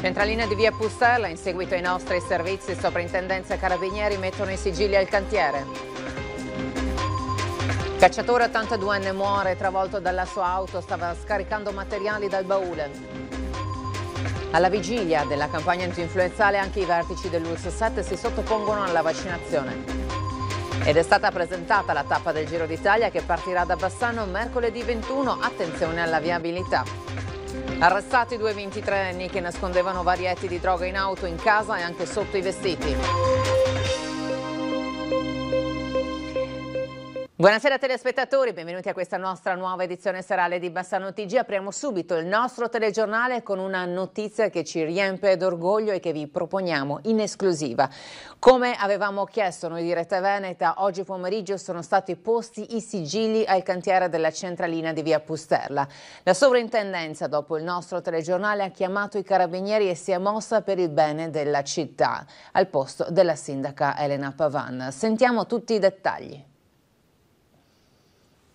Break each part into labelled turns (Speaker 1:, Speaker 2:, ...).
Speaker 1: Centralina di via Pustella, in seguito ai nostri servizi, Soprintendenza Carabinieri mettono i sigilli al cantiere. Cacciatore 82enne muore travolto dalla sua auto, stava scaricando materiali dal baule. Alla vigilia della campagna antinfluenzale anche i vertici dell'Ulso 7 si sottopongono alla vaccinazione. Ed è stata presentata la tappa del Giro d'Italia che partirà da Bassano mercoledì 21. Attenzione alla viabilità. Arrestati due 23enni che nascondevano varietti di droga in auto, in casa e anche sotto i vestiti. Buonasera telespettatori, benvenuti a questa nostra nuova edizione serale di Bassano TG. Apriamo subito il nostro telegiornale con una notizia che ci riempie d'orgoglio e che vi proponiamo in esclusiva. Come avevamo chiesto noi di Rete Veneta, oggi pomeriggio sono stati posti i sigilli al cantiere della centralina di Via Pusterla. La sovrintendenza, dopo il nostro telegiornale, ha chiamato i carabinieri e si è mossa per il bene della città, al posto della sindaca Elena Pavan. Sentiamo tutti i dettagli.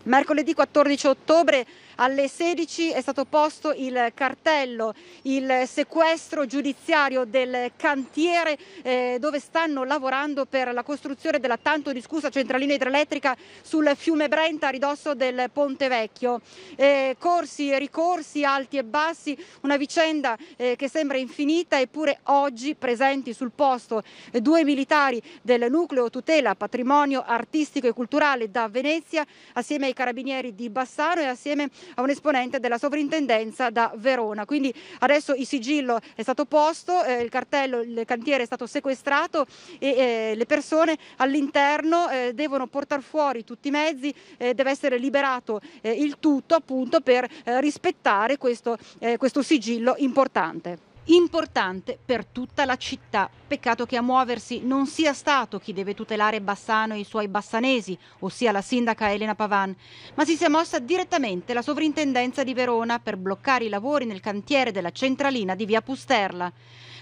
Speaker 2: Mercoledì 14 ottobre alle 16 è stato posto il cartello, il sequestro giudiziario del cantiere eh, dove stanno lavorando per la costruzione della tanto discussa centralina idroelettrica sul fiume Brenta a ridosso del Ponte Vecchio. Eh, corsi e ricorsi, alti e bassi, una vicenda eh, che sembra infinita eppure oggi presenti sul posto eh, due militari del nucleo tutela patrimonio artistico e culturale da Venezia assieme ai carabinieri di Bassano e assieme a un esponente della sovrintendenza da Verona. Quindi adesso il sigillo è stato posto, eh, il cartello, il cantiere è stato sequestrato e eh, le persone all'interno eh, devono portare fuori tutti i mezzi, eh, deve essere liberato eh, il tutto appunto per eh, rispettare questo, questo sigillo importante importante per tutta la città. Peccato che a muoversi non sia stato chi deve tutelare Bassano e i suoi bassanesi, ossia la sindaca Elena Pavan, ma si sia mossa direttamente la sovrintendenza di Verona per bloccare i lavori nel cantiere della centralina di via Pusterla.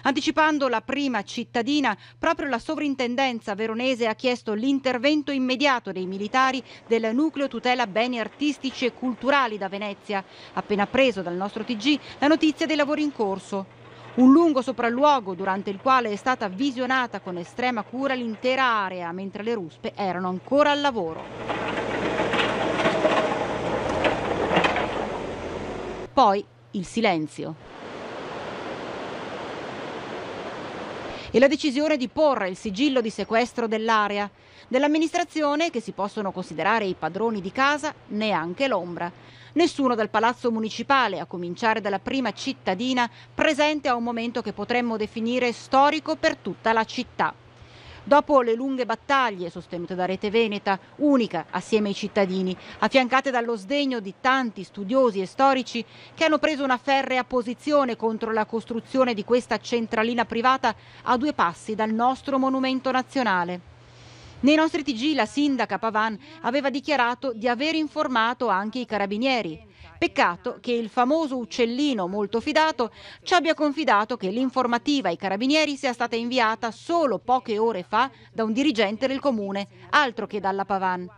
Speaker 2: Anticipando la prima cittadina, proprio la sovrintendenza veronese ha chiesto l'intervento immediato dei militari del nucleo tutela beni artistici e culturali da Venezia. Appena preso dal nostro TG la notizia dei lavori in corso. Un lungo sopralluogo durante il quale è stata visionata con estrema cura l'intera area mentre le ruspe erano ancora al lavoro. Poi il silenzio. e la decisione di porre il sigillo di sequestro dell'area. Dell'amministrazione, che si possono considerare i padroni di casa, neanche l'ombra. Nessuno dal palazzo municipale, a cominciare dalla prima cittadina, presente a un momento che potremmo definire storico per tutta la città. Dopo le lunghe battaglie sostenute da Rete Veneta, unica assieme ai cittadini, affiancate dallo sdegno di tanti studiosi e storici che hanno preso una ferrea posizione contro la costruzione di questa centralina privata a due passi dal nostro monumento nazionale. Nei nostri TG la sindaca Pavan aveva dichiarato di aver informato anche i carabinieri. Peccato che il famoso uccellino molto fidato ci abbia confidato che l'informativa ai carabinieri sia stata inviata solo poche ore fa da un dirigente del comune, altro che dalla Pavan.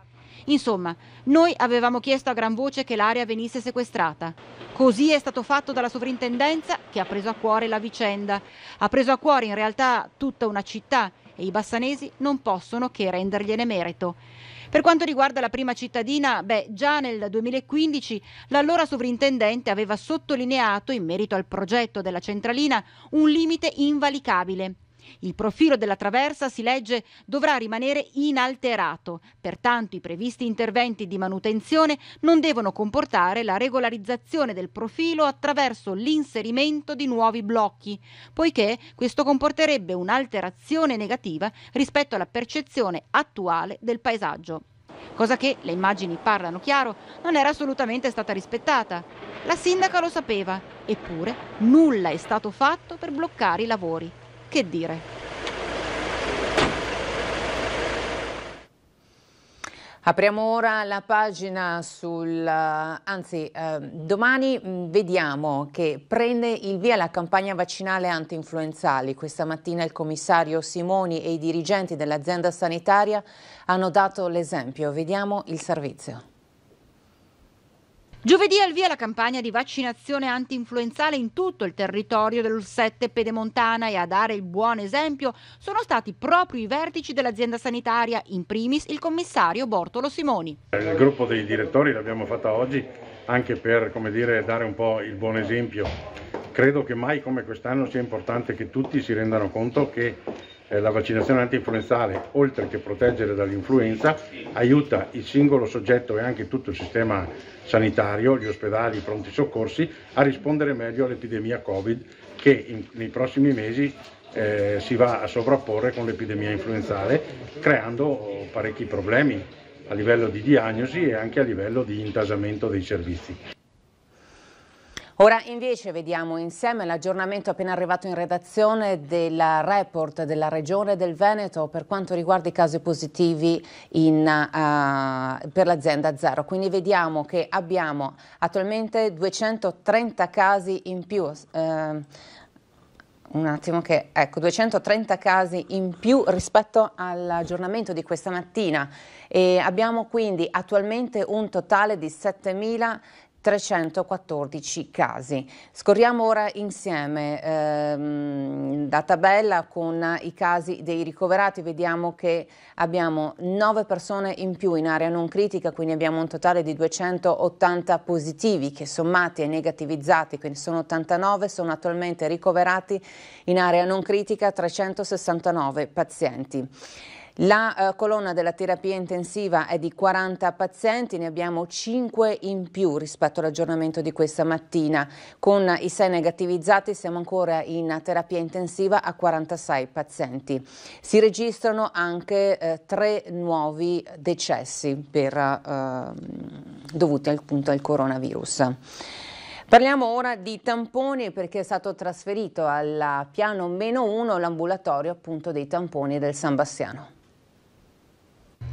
Speaker 2: Insomma, noi avevamo chiesto a gran voce che l'area venisse sequestrata. Così è stato fatto dalla sovrintendenza che ha preso a cuore la vicenda. Ha preso a cuore in realtà tutta una città e i bassanesi non possono che rendergliene merito. Per quanto riguarda la prima cittadina, beh, già nel 2015 l'allora sovrintendente aveva sottolineato in merito al progetto della centralina un limite invalicabile il profilo della traversa, si legge, dovrà rimanere inalterato, pertanto i previsti interventi di manutenzione non devono comportare la regolarizzazione del profilo attraverso l'inserimento di nuovi blocchi, poiché questo comporterebbe un'alterazione negativa rispetto alla percezione attuale del paesaggio cosa che, le immagini parlano chiaro, non era assolutamente stata rispettata. La sindaca lo sapeva, eppure nulla è stato fatto per bloccare i lavori. Che dire? Apriamo ora
Speaker 1: la pagina sul... Eh, anzi, eh, domani mm, vediamo che prende il via la campagna vaccinale anti-influenzali. Questa mattina il commissario Simoni e i dirigenti dell'azienda sanitaria hanno dato l'esempio. Vediamo il servizio.
Speaker 2: Giovedì al via la campagna di vaccinazione anti-influenzale in tutto il territorio del 7 Pedemontana e a dare il buon esempio sono stati proprio i vertici dell'azienda sanitaria, in primis il commissario Bortolo Simoni.
Speaker 3: Il gruppo dei direttori l'abbiamo fatta oggi anche per dire, dare un po' il buon esempio. Credo che mai come quest'anno sia importante che tutti si rendano conto che eh, la vaccinazione antinfluenzale, oltre che proteggere dall'influenza, aiuta il singolo soggetto e anche tutto il sistema sanitario, gli ospedali, i pronti soccorsi, a rispondere meglio all'epidemia Covid che in, nei prossimi mesi eh, si va a sovrapporre con l'epidemia influenzale, creando parecchi problemi a livello di diagnosi e anche a livello di intasamento dei servizi.
Speaker 1: Ora invece vediamo insieme l'aggiornamento appena arrivato in redazione del report della Regione del Veneto per quanto riguarda i casi positivi in, uh, per l'azienda zero. Quindi vediamo che abbiamo attualmente 230 casi in più. Uh, un attimo che, ecco, 230 casi in più rispetto all'aggiornamento di questa mattina e abbiamo quindi attualmente un totale di 7.000 314 casi. Scorriamo ora insieme ehm, la tabella con i casi dei ricoverati, vediamo che abbiamo 9 persone in più in area non critica, quindi abbiamo un totale di 280 positivi che sommati e negativizzati, quindi sono 89, sono attualmente ricoverati in area non critica 369 pazienti. La eh, colonna della terapia intensiva è di 40 pazienti, ne abbiamo 5 in più rispetto all'aggiornamento di questa mattina. Con i 6 negativizzati siamo ancora in terapia intensiva a 46 pazienti. Si registrano anche eh, 3 nuovi decessi per, eh, dovuti appunto al coronavirus. Parliamo ora di tamponi perché è stato trasferito al piano meno 1 l'ambulatorio appunto dei
Speaker 2: tamponi del San Bassiano.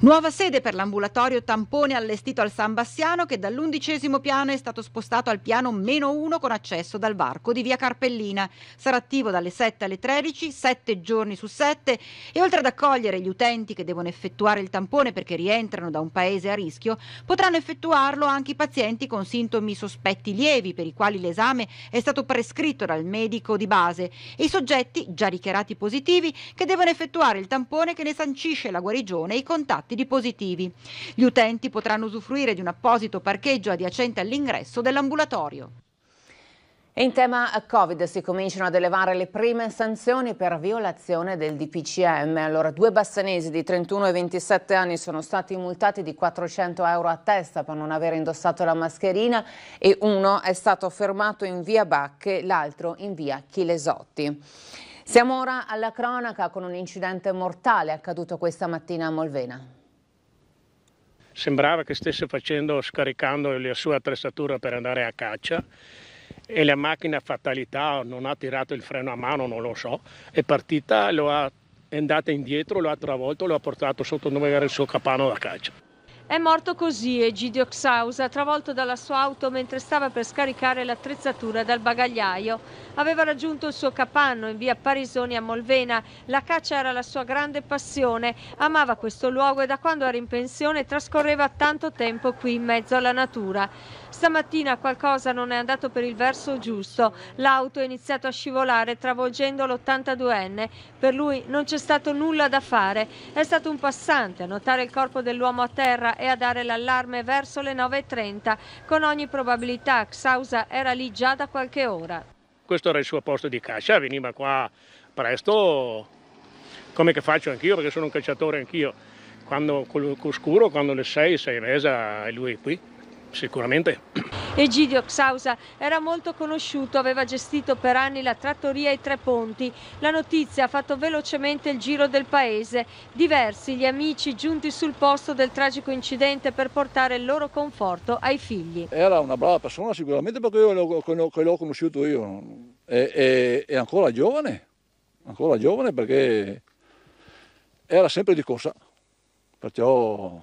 Speaker 2: Nuova sede per l'ambulatorio tampone allestito al San Bassiano che dall'undicesimo piano è stato spostato al piano meno uno con accesso dal varco di via Carpellina. Sarà attivo dalle 7 alle 13, 7 giorni su 7 e oltre ad accogliere gli utenti che devono effettuare il tampone perché rientrano da un paese a rischio, potranno effettuarlo anche i pazienti con sintomi sospetti lievi per i quali l'esame è stato prescritto dal medico di base e i soggetti già dichiarati positivi che devono effettuare il tampone che ne sancisce la guarigione e i contatti infatti di positivi. Gli utenti potranno usufruire di un apposito parcheggio adiacente all'ingresso dell'ambulatorio.
Speaker 1: In tema Covid si cominciano ad elevare le prime sanzioni per violazione del DPCM. Allora, due bassanesi di 31 e 27 anni sono stati multati di 400 euro a testa per non aver indossato la mascherina e uno è stato fermato in via Bacche, l'altro in via Chilesotti. Siamo ora alla cronaca con un incidente mortale accaduto questa mattina a Molvena
Speaker 4: sembrava che stesse facendo, scaricando la sua attrezzatura per andare a caccia e la macchina fatalità non ha tirato il freno a mano, non lo so, è partita, lo ha, è andata indietro, lo ha travolto, lo ha portato sotto dove era il suo capanno da caccia.
Speaker 5: È morto così Egidio Xausa, travolto dalla sua auto mentre stava per scaricare l'attrezzatura dal bagagliaio. Aveva raggiunto il suo capanno in via Parisoni a Molvena. La caccia era la sua grande passione. Amava questo luogo e da quando era in pensione trascorreva tanto tempo qui in mezzo alla natura. Stamattina qualcosa non è andato per il verso giusto. L'auto è iniziato a scivolare travolgendo l'82enne. Per lui non c'è stato nulla da fare. È stato un passante a notare il corpo dell'uomo a terra e a dare l'allarme verso le 9.30. Con ogni probabilità Xausa era lì già da qualche ora.
Speaker 4: Questo era il suo posto di caccia, veniva qua presto, come che faccio anch'io perché sono un cacciatore anch'io. Quando con l'oscuro, quando le 6, 6 e mezza, lui è qui. Sicuramente.
Speaker 5: Egidio Xausa era molto conosciuto, aveva gestito per anni la trattoria I Tre Ponti. La notizia ha fatto velocemente il giro del paese. Diversi gli amici giunti sul posto del tragico incidente per portare il loro conforto ai figli. Era una brava
Speaker 2: persona sicuramente perché io l'ho, conosciuto io. E, e, e ancora giovane, ancora giovane perché era sempre di corsa. Perciò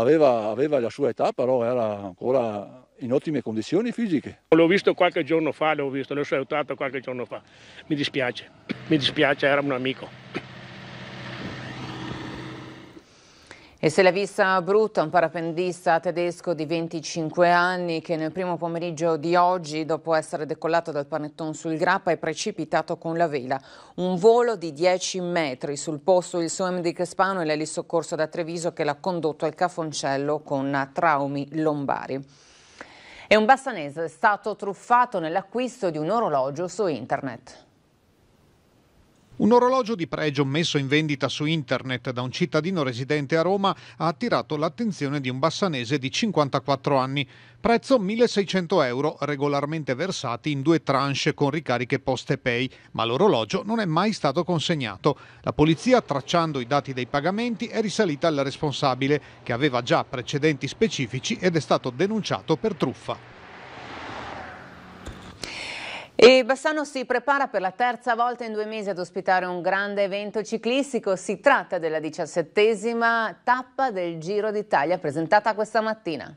Speaker 2: aveva, aveva la sua età, però era ancora in ottime condizioni fisiche. L'ho visto
Speaker 4: qualche giorno fa, l'ho visto, l'ho salutato qualche giorno fa. Mi dispiace, mi dispiace, era un amico.
Speaker 1: E se la vista brutta un parapendista tedesco di 25 anni che nel primo pomeriggio di oggi, dopo essere decollato dal panetton sul grappa, è precipitato con la vela. Un volo di 10 metri sul posto il suo di Crespano e l'elì soccorso da Treviso che l'ha condotto al cafoncello con traumi lombari. E un bassanese è stato truffato nell'acquisto di un orologio su internet.
Speaker 4: Un orologio di pregio messo in vendita su internet da un cittadino residente a Roma ha attirato l'attenzione di un bassanese di 54 anni. Prezzo 1600 euro, regolarmente versati in due tranche con ricariche poste pay, ma l'orologio non è mai stato consegnato. La polizia, tracciando i dati dei pagamenti, è risalita al responsabile, che aveva già precedenti specifici ed è stato denunciato per truffa.
Speaker 1: E Bassano si prepara per la terza volta in due mesi ad ospitare un grande evento ciclistico. Si tratta della diciassettesima tappa del Giro d'Italia presentata questa mattina.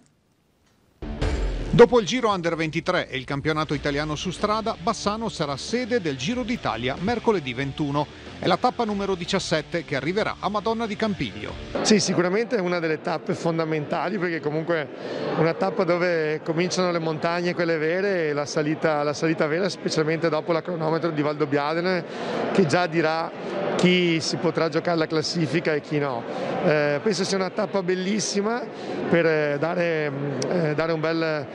Speaker 4: Dopo il Giro Under 23 e il campionato italiano su strada, Bassano sarà sede del Giro d'Italia mercoledì 21. È la tappa numero 17 che arriverà a Madonna di Campiglio. Sì, sicuramente è una delle tappe fondamentali perché comunque è una tappa dove cominciano le montagne, quelle vere, e la salita, la salita vera, specialmente dopo la cronometro di Valdobbiadene che già dirà chi si potrà giocare la classifica e chi no. Eh, penso sia una tappa bellissima per eh, dare, mm, eh, dare un bel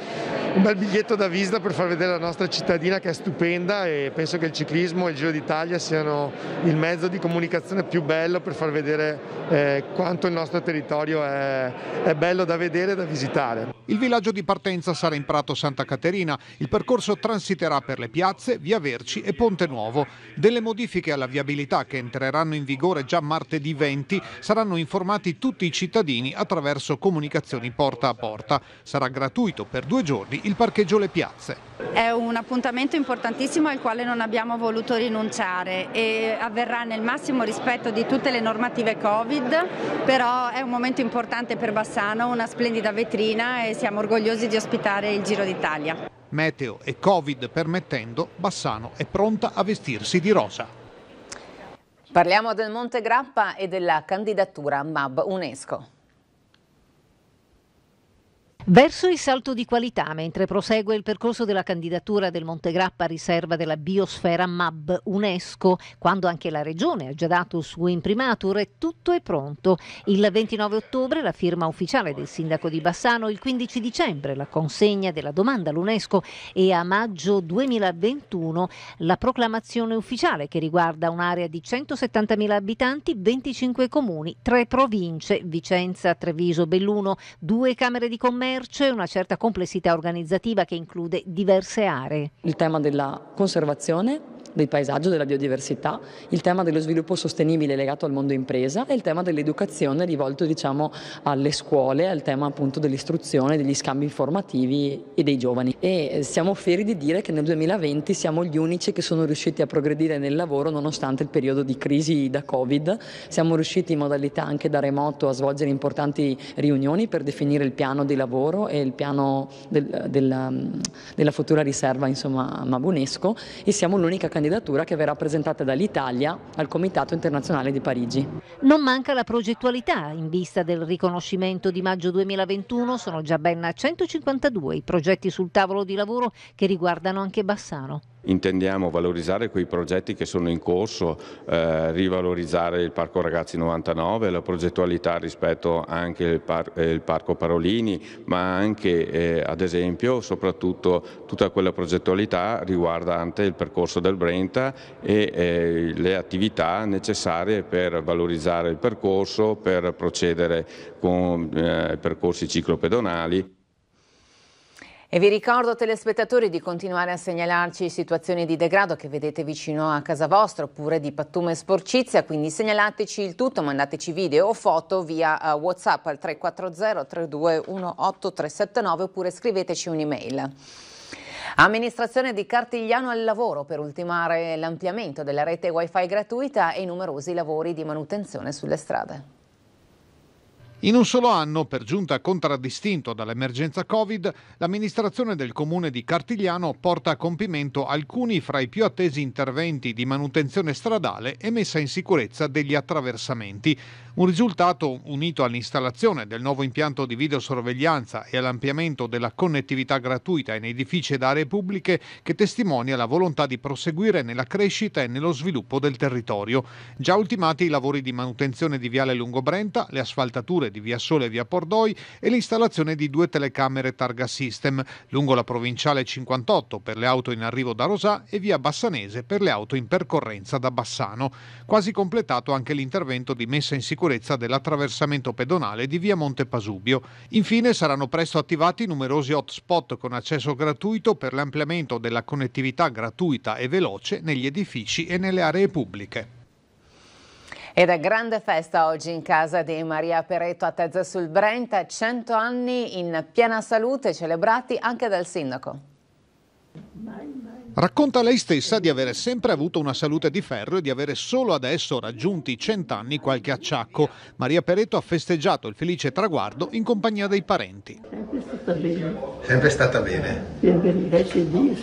Speaker 4: un bel biglietto da visita per far vedere la nostra cittadina che è stupenda e penso che il ciclismo e il Giro d'Italia siano il mezzo di comunicazione più bello per far vedere eh, quanto il nostro territorio è, è bello da vedere e da visitare. Il villaggio di partenza sarà in Prato Santa Caterina, il percorso transiterà per le piazze, via Verci e Ponte Nuovo. Delle modifiche alla viabilità che entreranno in vigore già martedì 20 saranno informati tutti i cittadini attraverso comunicazioni porta a porta. Sarà gratuito per due giorni il parcheggio Le Piazze.
Speaker 6: È un appuntamento importantissimo al quale non abbiamo voluto rinunciare e avverrà nel massimo rispetto di tutte le normative Covid, però è un momento importante per Bassano, una splendida vetrina e siamo orgogliosi di ospitare il Giro d'Italia.
Speaker 4: Meteo e Covid permettendo, Bassano è pronta a vestirsi di rosa.
Speaker 1: Parliamo del Monte Grappa e della candidatura MAB UNESCO. Verso il salto di qualità, mentre prosegue il percorso della candidatura del Montegrappa a riserva della biosfera MAB UNESCO, quando anche la Regione ha già dato il suo imprimatur, e tutto è pronto. Il 29 ottobre la firma ufficiale del sindaco di Bassano, il 15 dicembre la consegna della domanda all'UNESCO e a maggio 2021 la proclamazione ufficiale che riguarda un'area di 170.000 abitanti, 25 comuni, 3 province, Vicenza, Treviso, Belluno, 2 Camere di Commercio, merce, una certa complessità organizzativa che include diverse aree.
Speaker 5: Il tema della conservazione del paesaggio, della biodiversità, il tema dello sviluppo sostenibile legato al mondo impresa e il tema dell'educazione rivolto diciamo, alle scuole, al tema appunto dell'istruzione, degli scambi informativi e dei giovani. E siamo fieri di dire che nel 2020 siamo gli unici che sono riusciti a progredire nel lavoro nonostante il periodo di crisi da Covid. Siamo riusciti in modalità anche da remoto a svolgere importanti riunioni per definire il piano di lavoro e il piano del, della, della futura riserva insomma, Mabunesco e siamo l'unica candidatura candidatura che verrà presentata dall'Italia al Comitato internazionale di Parigi.
Speaker 1: Non manca la progettualità. In vista del riconoscimento di maggio 2021 sono già ben 152 i progetti sul tavolo di lavoro che riguardano anche Bassano
Speaker 4: intendiamo valorizzare quei progetti che sono in corso, eh, rivalorizzare il Parco Ragazzi 99, la progettualità rispetto anche al par eh, Parco Parolini, ma anche eh, ad esempio soprattutto tutta quella progettualità riguardante il percorso del Brenta e eh, le attività necessarie per valorizzare il percorso, per procedere con eh, percorsi ciclopedonali.
Speaker 1: E vi ricordo telespettatori di continuare a segnalarci situazioni di degrado che vedete vicino a casa vostra oppure di pattume e sporcizia, quindi segnalateci il tutto, mandateci video o foto via uh, Whatsapp al 340 3218379 oppure scriveteci un'email. Amministrazione di Cartigliano al lavoro per ultimare l'ampliamento della rete wifi gratuita e i numerosi lavori di manutenzione sulle strade.
Speaker 4: In un solo anno, per giunta contraddistinto dall'emergenza Covid, l'amministrazione del comune di Cartigliano porta a compimento alcuni fra i più attesi interventi di manutenzione stradale e messa in sicurezza degli attraversamenti. Un risultato unito all'installazione del nuovo impianto di videosorveglianza e all'ampliamento della connettività gratuita in edifici ed aree pubbliche che testimonia la volontà di proseguire nella crescita e nello sviluppo del territorio. Già ultimati i lavori di manutenzione di Viale Lungobrenta, le asfaltature di Via Sole e Via Pordoi e l'installazione di due telecamere targa system lungo la provinciale 58 per le auto in arrivo da Rosà e via Bassanese per le auto in percorrenza da Bassano. Quasi completato anche l'intervento di messa in sicurezza dell'attraversamento pedonale di via Monte Pasubio. Infine saranno presto attivati numerosi hotspot con accesso gratuito per l'ampliamento della connettività gratuita e veloce negli edifici e nelle aree pubbliche.
Speaker 1: Ed è grande festa oggi in casa di Maria Peretto a Tezza sul Brenta, 100 anni in piena salute celebrati anche dal sindaco.
Speaker 4: Racconta lei stessa di avere sempre avuto una salute di ferro e di avere solo adesso raggiunti i cent'anni qualche acciacco. Maria Peretto ha festeggiato il felice traguardo in compagnia dei parenti.
Speaker 5: Sempre stata bene.
Speaker 4: Sempre stata bene.
Speaker 5: Sempre grazie a Dio.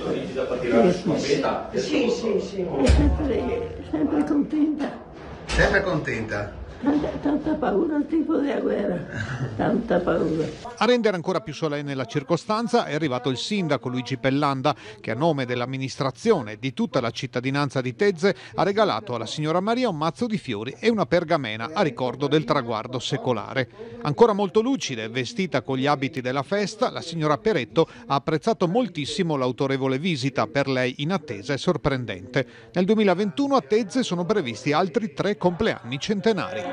Speaker 5: Sì,
Speaker 6: sì, sì. Sempre, sempre contenta.
Speaker 4: sempre contenta
Speaker 6: Tanta, paura il tipo della guerra, tanta paura.
Speaker 4: A rendere ancora più solenne la circostanza è arrivato il sindaco Luigi Pellanda che a nome dell'amministrazione e di tutta la cittadinanza di Tezze ha regalato alla signora Maria un mazzo di fiori e una pergamena a ricordo del traguardo secolare. Ancora molto lucida e vestita con gli abiti della festa, la signora Peretto ha apprezzato moltissimo l'autorevole visita, per lei inattesa e sorprendente. Nel 2021 a Tezze sono previsti altri tre compleanni centenari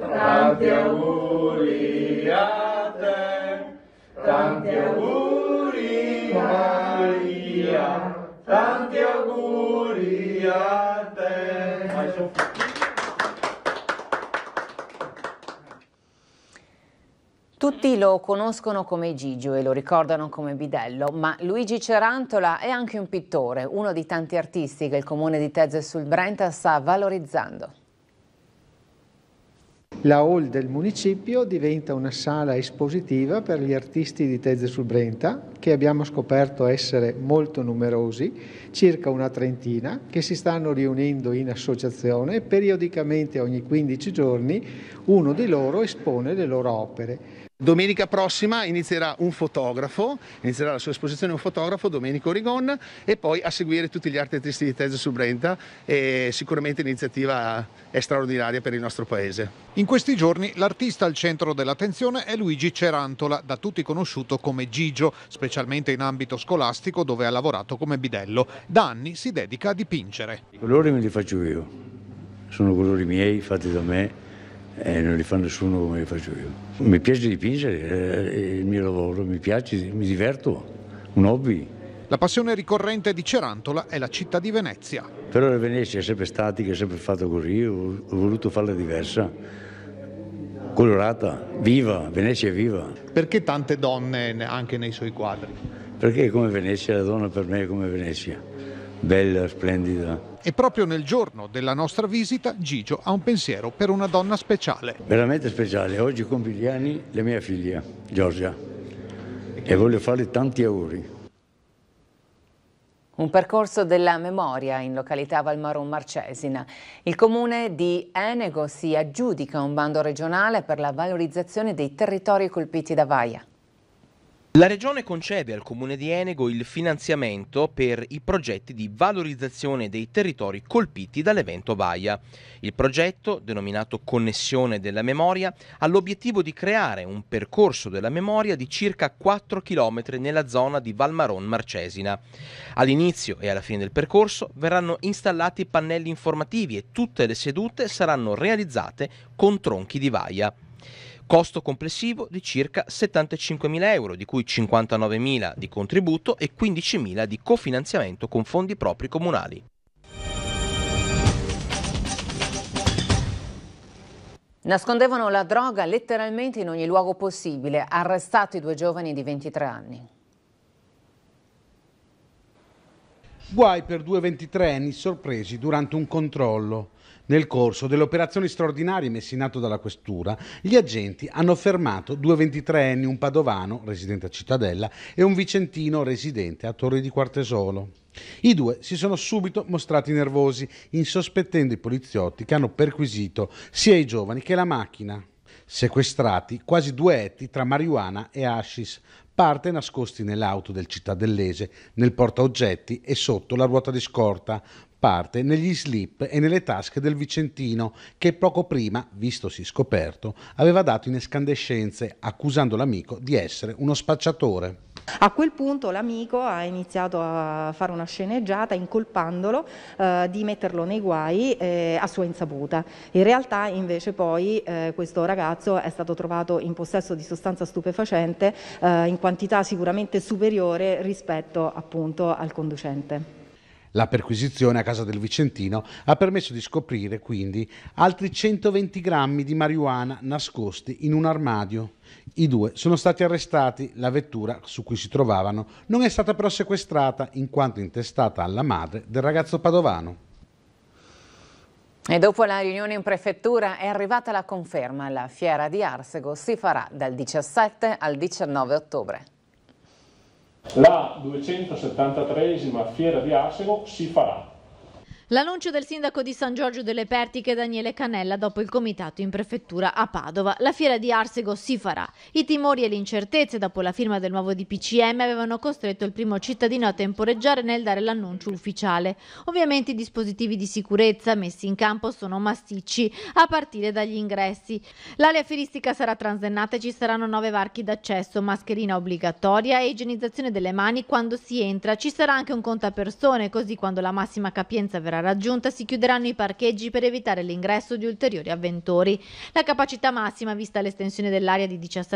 Speaker 3: tanti auguri a
Speaker 6: te, tanti auguri Maria, tanti auguri a te.
Speaker 2: Tutti
Speaker 1: lo conoscono come Gigio e lo ricordano come Bidello, ma Luigi Cerantola è anche un pittore, uno dei tanti artisti che il comune di Tezze sul Brenta sta valorizzando.
Speaker 4: La hall del municipio diventa una sala espositiva per gli artisti di Tezze sul Brenta, che abbiamo scoperto essere molto numerosi, circa una trentina, che si stanno riunendo in associazione e periodicamente ogni 15 giorni uno di loro espone le loro opere. Domenica prossima inizierà un fotografo, inizierà la sua esposizione un fotografo, Domenico Rigon, e poi a seguire tutti gli artisti di Tese su Brenta e sicuramente l'iniziativa è straordinaria per il nostro paese. In questi giorni l'artista al centro dell'attenzione è Luigi Cerantola, da tutti conosciuto come Gigio, specialmente in ambito scolastico dove ha lavorato come bidello. Da anni si dedica a dipingere.
Speaker 3: I colori me li faccio io, sono colori miei, fatti da me e non li fa nessuno come li faccio io. Mi piace dipingere, eh, è il mio lavoro, mi piace, mi diverto, un hobby. La passione ricorrente di Cerantola è la città di Venezia. Però la Venezia è sempre statica, è sempre fatta così, ho, voluto farla diversa, colorata, viva, Venezia è viva. Perché tante donne anche nei suoi quadri? Perché è come Venezia, la donna per me è come Venezia bella, splendida.
Speaker 4: E proprio nel giorno della nostra visita Gigio ha un pensiero per una donna speciale.
Speaker 3: Veramente speciale. Oggi compie gli anni la mia figlia, Giorgia, e voglio fare tanti auguri.
Speaker 1: Un percorso della memoria in località Valmaron Marcesina. Il comune di Enego si aggiudica un bando regionale per la valorizzazione dei territori colpiti da Vaia.
Speaker 5: La regione concede al comune di Enego il finanziamento per i progetti di valorizzazione dei territori colpiti dall'evento Baia. Il progetto, denominato Connessione della Memoria, ha l'obiettivo di creare un percorso della memoria di circa 4 km nella zona di Valmaron Marcesina. All'inizio e alla fine del percorso verranno installati pannelli informativi e tutte le sedute saranno realizzate con tronchi di vaia costo complessivo di circa 75.000 euro, di cui 59.000 di contributo e 15.000 di cofinanziamento con fondi propri comunali.
Speaker 1: Nascondevano la droga letteralmente in ogni luogo possibile, arrestati due giovani di 23 anni.
Speaker 3: Guai per due 23enni sorpresi durante un controllo. Nel corso delle operazioni straordinarie messe in atto dalla questura, gli agenti hanno fermato due 23enni, un padovano residente a Cittadella e un vicentino residente a Torre di Quartesolo. I due si sono subito mostrati nervosi, insospettendo i poliziotti che hanno perquisito sia i giovani che la macchina. Sequestrati quasi due etti tra marijuana e hashish, parte nascosti nell'auto del cittadellese, nel portaoggetti e sotto la ruota di scorta, parte negli slip e nelle tasche del Vicentino, che poco prima, vistosi scoperto, aveva dato in escandescenze, accusando l'amico di essere uno spacciatore.
Speaker 2: A quel punto l'amico ha iniziato a fare una sceneggiata incolpandolo eh, di metterlo nei guai eh, a sua insaputa. In realtà invece poi eh, questo ragazzo è stato trovato in possesso di sostanza stupefacente eh, in quantità sicuramente superiore rispetto appunto al conducente.
Speaker 3: La perquisizione a casa del Vicentino ha permesso di scoprire quindi altri 120 grammi di marijuana nascosti in un armadio. I due sono stati arrestati, la vettura su cui si trovavano non è stata però sequestrata in quanto intestata alla madre del ragazzo padovano.
Speaker 1: E dopo la riunione in prefettura è arrivata la conferma, la fiera di Arsego si farà dal 17 al 19 ottobre.
Speaker 4: La 273esima fiera di Asego si farà
Speaker 6: L'annuncio del sindaco di San Giorgio delle Pertiche Daniele Canella dopo il comitato in prefettura a Padova. La fiera di Arsego si farà. I timori e le incertezze dopo la firma del nuovo DPCM avevano costretto il primo cittadino a temporeggiare nel dare l'annuncio ufficiale. Ovviamente i dispositivi di sicurezza messi in campo sono massicci a partire dagli ingressi. L'area feristica sarà transennata e ci saranno nove varchi d'accesso, mascherina obbligatoria e igienizzazione delle mani quando si entra. Ci sarà anche un contapersone così quando la massima capienza verrà quadra raggiunta si chiuderanno i parcheggi per evitare l'ingresso di ulteriori avventori. La capacità massima vista l'estensione dell'area di 17.000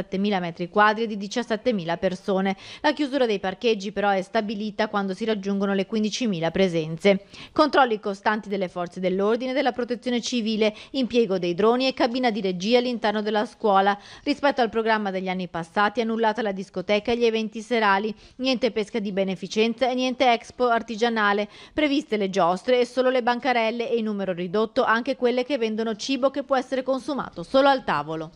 Speaker 6: m2 è di 17.000 persone. La chiusura dei parcheggi però è stabilita quando si raggiungono le 15.000 presenze. Controlli costanti delle forze dell'ordine, e della protezione civile, impiego dei droni e cabina di regia all'interno della scuola. Rispetto al programma degli anni passati annullata la discoteca e gli eventi serali, niente pesca di beneficenza e niente expo artigianale, previste le giostre e solo le bancarelle e in numero ridotto anche quelle che vendono cibo che può essere consumato solo al tavolo.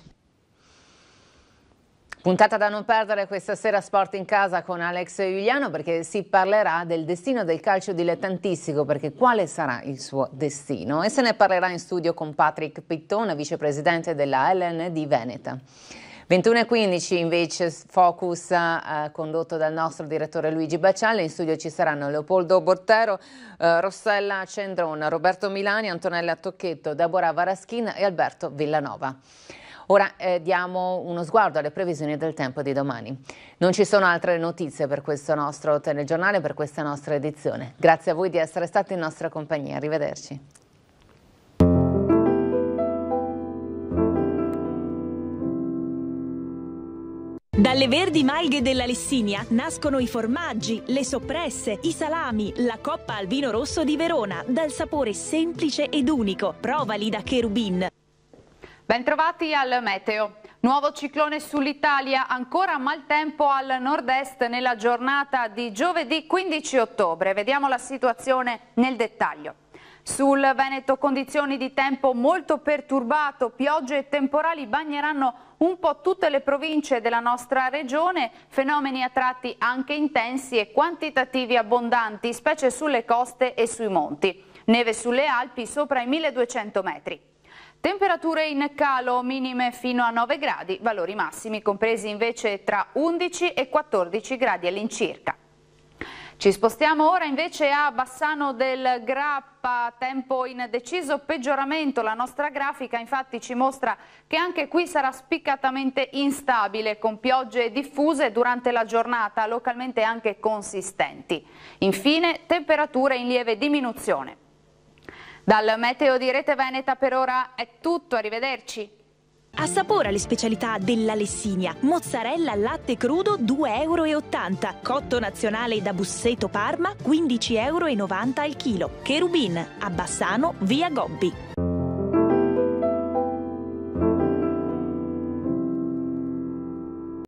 Speaker 1: Puntata da non perdere questa sera Sport in casa con Alex Giuliano perché si parlerà del destino del calcio dilettantistico, perché quale sarà il suo destino? E se ne parlerà in studio con Patrick Pittone, vicepresidente della LN di Veneta. 21.15 invece Focus eh, condotto dal nostro direttore Luigi Baciale, in studio ci saranno Leopoldo Bortero, eh, Rossella Cendron, Roberto Milani, Antonella Tocchetto, Deborah Varaschin e Alberto Villanova. Ora eh, diamo uno sguardo alle previsioni del tempo di domani. Non ci sono altre notizie per questo nostro telegiornale, per questa nostra edizione. Grazie a voi di essere stati in nostra compagnia. Arrivederci.
Speaker 2: Dalle verdi malghe della Lessinia nascono i formaggi, le soppresse, i salami, la coppa al vino rosso di Verona, dal sapore semplice ed unico. Provali da
Speaker 7: Cherubin. Bentrovati al Meteo. Nuovo ciclone sull'Italia, ancora maltempo al nord-est nella giornata di giovedì 15 ottobre. Vediamo la situazione nel dettaglio. Sul Veneto condizioni di tempo molto perturbato, piogge e temporali bagneranno un po' tutte le province della nostra regione, fenomeni a tratti anche intensi e quantitativi abbondanti, specie sulle coste e sui monti. Neve sulle Alpi sopra i 1200 metri. Temperature in calo minime fino a 9 gradi, valori massimi compresi invece tra 11 e 14 gradi all'incirca. Ci spostiamo ora invece a Bassano del Grappa, tempo in deciso peggioramento, la nostra grafica infatti ci mostra che anche qui sarà spiccatamente instabile con piogge diffuse durante la giornata, localmente anche consistenti. Infine temperature in lieve diminuzione. Dal meteo di Rete Veneta per ora è tutto, arrivederci.
Speaker 2: Assapora le specialità della Lessinia. Mozzarella latte crudo 2,80 euro. Cotto nazionale da Busseto Parma 15,90 euro al chilo. Cherubin a Bassano, via Gobbi.